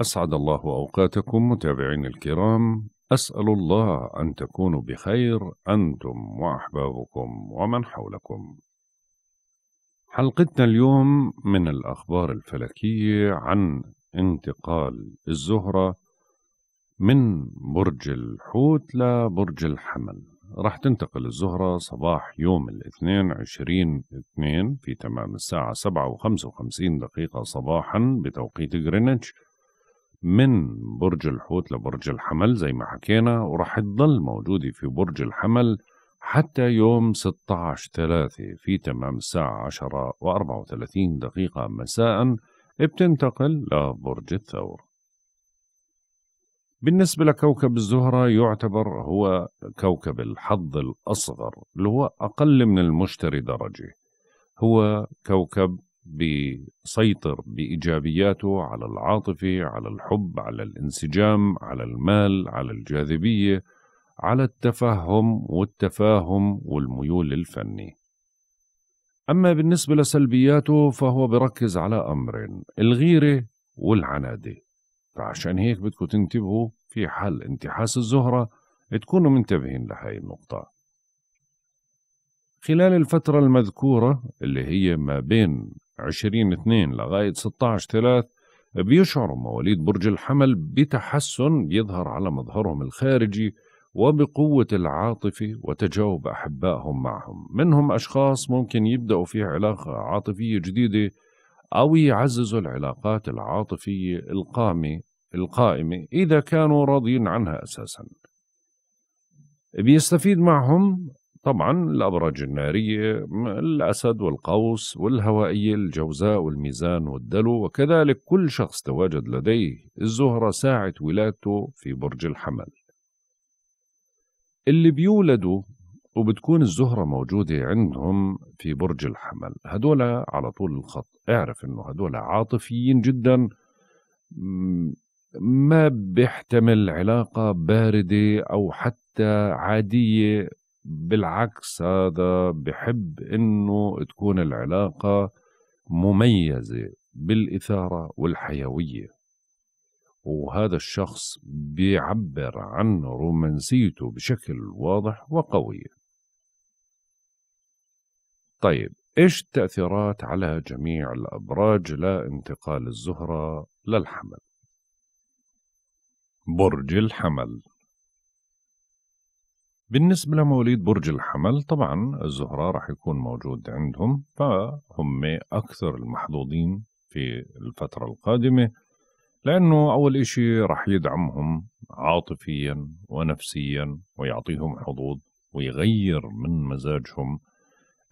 أسعد الله أوقاتكم متابعين الكرام أسأل الله أن تكونوا بخير أنتم وأحبابكم ومن حولكم حلقتنا اليوم من الأخبار الفلكية عن انتقال الزهرة من برج الحوت لبرج الحمل راح تنتقل الزهرة صباح يوم الاثنين عشرين اثنين في تمام الساعة سبعة وخمس وخمسين دقيقة صباحا بتوقيت غرينتش من برج الحوت لبرج الحمل زي ما حكينا ورح تضل موجودة في برج الحمل حتى يوم 16 3 في تمام الساعة 10 و34 دقيقة مساء بتنتقل لبرج الثور بالنسبة لكوكب الزهرة يعتبر هو كوكب الحظ الأصغر اللي هو أقل من المشتري درجة هو كوكب بيسيطر بايجابياته على العاطفه على الحب على الانسجام على المال على الجاذبيه على التفهم والتفاهم والميول الفني اما بالنسبه لسلبياته فهو بركز على امرين الغيره والعناده فعشان هيك بدكم تنتبهوا في حال انتحاس الزهره تكونوا منتبهين لهي النقطه خلال الفترة المذكورة اللي هي ما بين 20 2 لغاية 16 3 بيشعر مواليد برج الحمل بتحسن يظهر على مظهرهم الخارجي وبقوة العاطفة وتجاوب أحبائهم معهم منهم أشخاص ممكن يبدأوا في علاقة عاطفية جديدة أو يعززوا العلاقات العاطفية القامة القائمة إذا كانوا راضيين عنها أساسا بيستفيد معهم طبعا الأبراج النارية الأسد والقوس والهوائية الجوزاء والميزان والدلو وكذلك كل شخص تواجد لديه الزهرة ساعة ولادته في برج الحمل اللي بيولدوا وبتكون الزهرة موجودة عندهم في برج الحمل هدول على طول الخط اعرف انه هدول عاطفيين جدا ما بيحتمل علاقة باردة أو حتى عادية بالعكس هذا بحب انه تكون العلاقه مميزه بالاثاره والحيويه وهذا الشخص بيعبر عن رومانسيته بشكل واضح وقوي طيب ايش التاثيرات على جميع الابراج لانتقال الزهره للحمل برج الحمل بالنسبة لمواليد برج الحمل طبعا الزهرة رح يكون موجود عندهم فهم أكثر المحظوظين في الفترة القادمة لأنه أول إشي رح يدعمهم عاطفيا ونفسيا ويعطيهم حظوظ ويغير من مزاجهم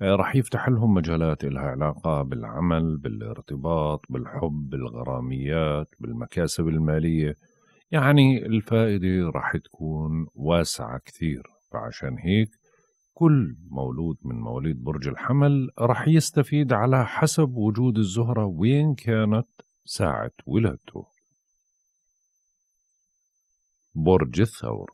آه، رح يفتح لهم مجالات إلها علاقة بالعمل بالارتباط بالحب بالغراميات بالمكاسب المالية يعني الفائدة رح تكون واسعة كثير فعشان هيك كل مولود من مواليد برج الحمل رح يستفيد على حسب وجود الزهرة وين كانت ساعة ولادته برج الثور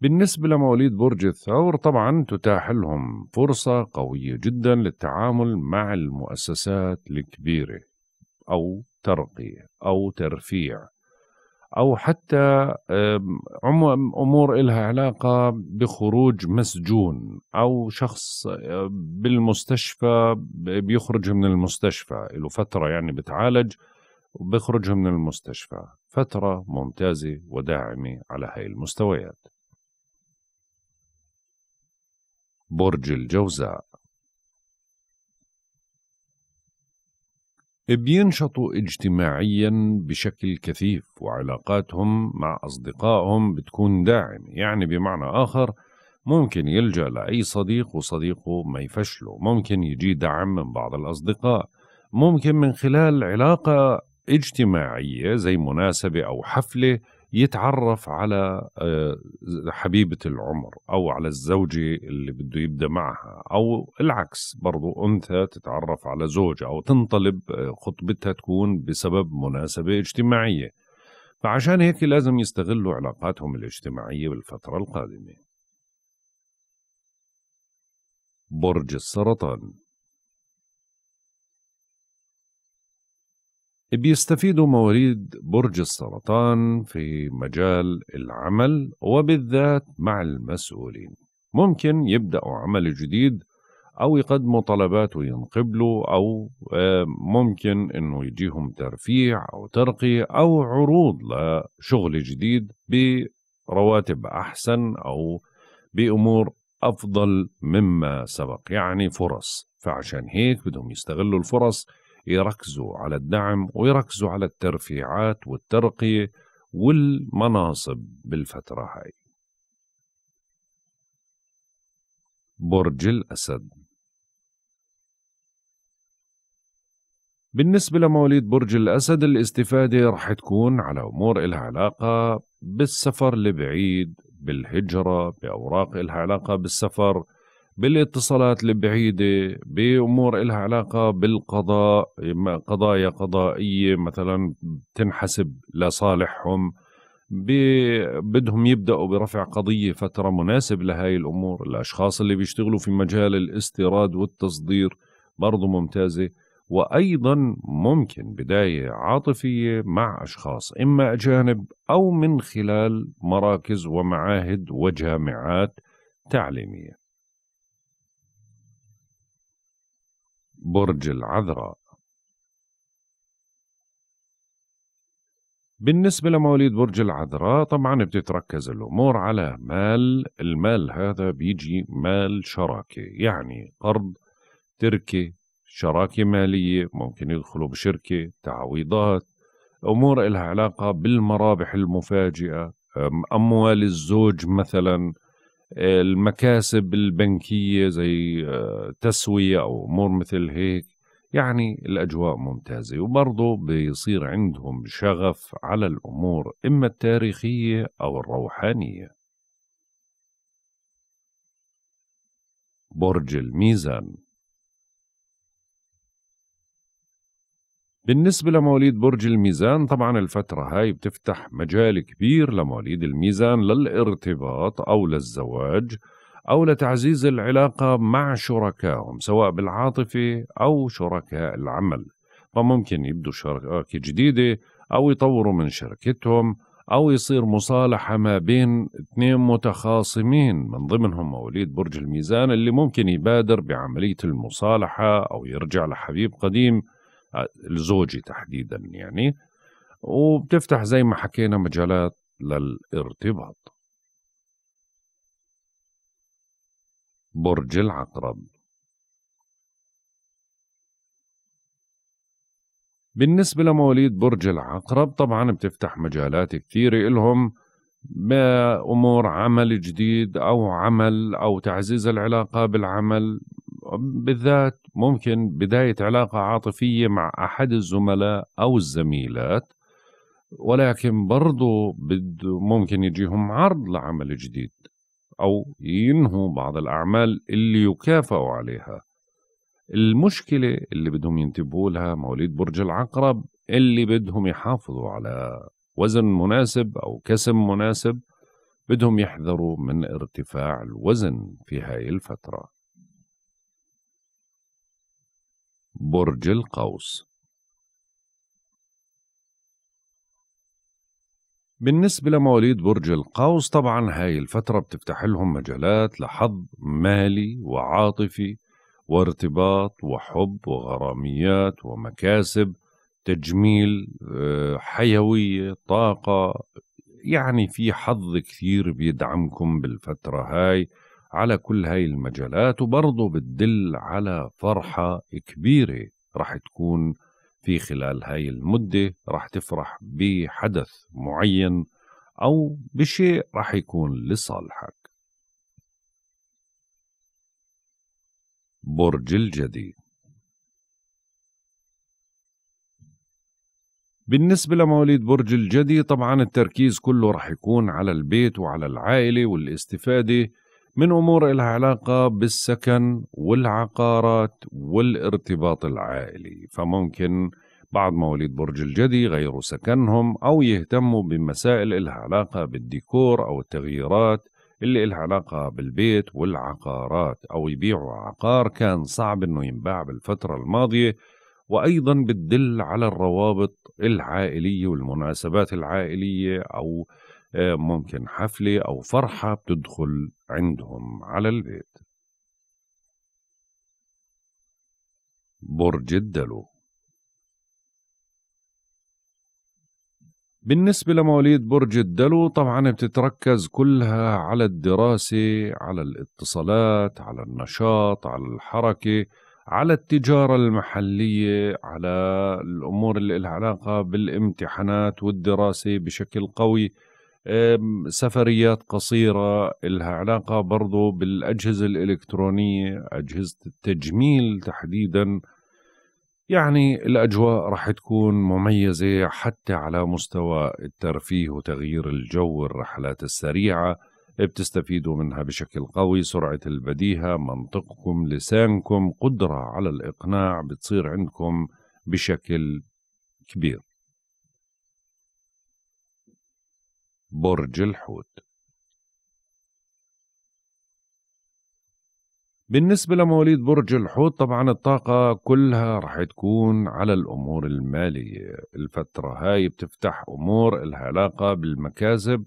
بالنسبة لمواليد برج الثور طبعا تتاح لهم فرصة قوية جدا للتعامل مع المؤسسات الكبيرة أو ترقية أو ترفيع او حتى امور إلها علاقه بخروج مسجون او شخص آه، بالمستشفى بيخرج من المستشفى له فتره يعني بتعالج وبيخرج من المستشفى فتره ممتازه وداعمه على هاي المستويات برج الجوزاء بينشطوا اجتماعيا بشكل كثيف وعلاقاتهم مع أصدقائهم بتكون داعمة يعني بمعنى آخر ممكن يلجأ لأي صديق وصديقه ما يفشله ممكن يجي دعم من بعض الأصدقاء ممكن من خلال علاقة اجتماعية زي مناسبة أو حفلة يتعرف على آه، حبيبة العمر أو على الزوجة اللي بده يبدأ معها أو العكس برضو أنثى تتعرف على زوجها أو تنطلب آه، خطبتها تكون بسبب مناسبة اجتماعية فعشان هيك لازم يستغلوا علاقاتهم الاجتماعية بالفترة القادمة برج السرطان بيستفيدوا مواليد برج السرطان في مجال العمل وبالذات مع المسؤولين ممكن يبدأوا عمل جديد أو يقدموا طلبات وينقبلوا أو آه، ممكن أنه يجيهم ترفيع أو ترقية أو عروض لشغل جديد برواتب أحسن أو بأمور أفضل مما سبق يعني فرص فعشان هيك بدهم يستغلوا الفرص يركزوا على الدعم ويركزوا على الترفيعات والترقية والمناصب بالفترة هاي برج الأسد بالنسبة لمواليد برج الأسد الاستفادة رح تكون على أمور إلها علاقة بالسفر لبعيد بالهجرة بأوراق إلها علاقة بالسفر بالاتصالات البعيدة بأمور إلها علاقة بالقضاء قضايا قضائية مثلا تنحسب لصالحهم بدهم يبدأوا برفع قضية فترة مناسب لهاي الأمور الأشخاص اللي بيشتغلوا في مجال الاستيراد والتصدير برضو ممتازة وأيضا ممكن بداية عاطفية مع أشخاص إما أجانب أو من خلال مراكز ومعاهد وجامعات تعليميه برج العذراء بالنسبة لمواليد برج العذراء طبعا بتتركز الأمور على مال المال هذا بيجي مال شراكة يعني قرض تركة شراكة مالية ممكن يدخلوا بشركة تعويضات أمور إلها علاقة بالمرابح المفاجئة أموال الزوج مثلا المكاسب البنكية زي آه، تسوية أو أمور مثل هيك يعني الأجواء ممتازة وبرضه بيصير عندهم شغف على الأمور إما التاريخية أو الروحانية برج الميزان بالنسبة لمواليد برج الميزان طبعا الفترة هاي بتفتح مجال كبير لمواليد الميزان للارتباط أو للزواج أو لتعزيز العلاقة مع شركائهم سواء بالعاطفة أو شركاء العمل فممكن يبدوا شراكة جديدة أو يطوروا من شركتهم أو يصير مصالحة ما بين اثنين متخاصمين من ضمنهم مواليد برج الميزان اللي ممكن يبادر بعملية المصالحة أو يرجع لحبيب قديم الزوجي تحديدا يعني وبتفتح زي ما حكينا مجالات للارتباط برج العقرب بالنسبة لمواليد برج العقرب طبعا بتفتح مجالات كثيرة إلهم بأمور عمل جديد أو عمل أو تعزيز العلاقة بالعمل بالذات ممكن بداية علاقة عاطفية مع أحد الزملاء أو الزميلات ولكن برضو بده ممكن يجيهم عرض لعمل جديد أو ينهوا بعض الأعمال اللي يكافئوا عليها المشكلة اللي بدهم ينتبهوا لها مواليد برج العقرب اللي بدهم يحافظوا على وزن مناسب أو كسم مناسب بدهم يحذروا من ارتفاع الوزن في هاي الفترة برج القوس بالنسبة لمواليد برج القوس طبعا هاي الفترة بتفتح لهم مجالات لحظ مالي وعاطفي وارتباط وحب وغراميات ومكاسب تجميل آه، حيوية طاقة يعني في حظ كثير بيدعمكم بالفترة هاي على كل هاي المجالات وبرضه بتدل على فرحة كبيرة رح تكون في خلال هاي المدة رح تفرح بحدث معين أو بشيء رح يكون لصالحك برج الجدي بالنسبة لمواليد برج الجدي طبعا التركيز كله رح يكون على البيت وعلى العائلة والاستفادة من أمور لها علاقة بالسكن والعقارات والارتباط العائلي فممكن بعض مواليد برج الجدي غيروا سكنهم أو يهتموا بمسائل لها علاقة بالديكور أو التغييرات اللي لها علاقة بالبيت والعقارات أو يبيعوا عقار كان صعب أنه ينباع بالفترة الماضية وأيضا بتدل على الروابط العائلية والمناسبات العائلية أو آه، ممكن حفلة أو فرحة بتدخل عندهم على البيت برج الدلو بالنسبة لمواليد برج الدلو طبعا بتتركز كلها على الدراسة على الاتصالات على النشاط على الحركة على التجارة المحلية على الأمور اللي لها علاقة بالامتحانات والدراسة بشكل قوي سفريات قصيرة لها علاقة برضو بالأجهزة الإلكترونية أجهزة التجميل تحديدا يعني الأجواء رح تكون مميزة حتى على مستوى الترفيه وتغيير الجو الرحلات السريعة بتستفيدوا منها بشكل قوي سرعة البديهة منطقكم لسانكم قدرة على الإقناع بتصير عندكم بشكل كبير برج الحوت بالنسبة لمواليد برج الحوت طبعا الطاقة كلها رح تكون على الأمور المالية الفترة هاي بتفتح أمور لها علاقة بالمكاسب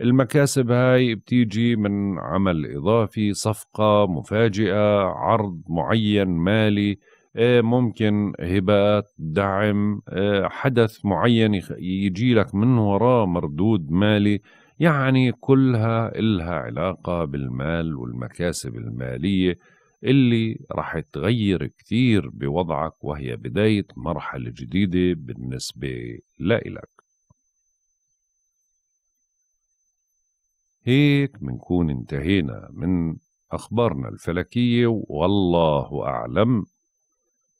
المكاسب هاي بتيجي من عمل إضافي صفقة مفاجئة عرض معين مالي آه، ممكن هبات دعم آه، حدث معين يجي لك من وراه مردود مالي يعني كلها إلها علاقة بالمال والمكاسب المالية اللي رح تغير كتير بوضعك وهي بداية مرحلة جديدة بالنسبة لإلك هيك منكون انتهينا من أخبارنا الفلكية والله أعلم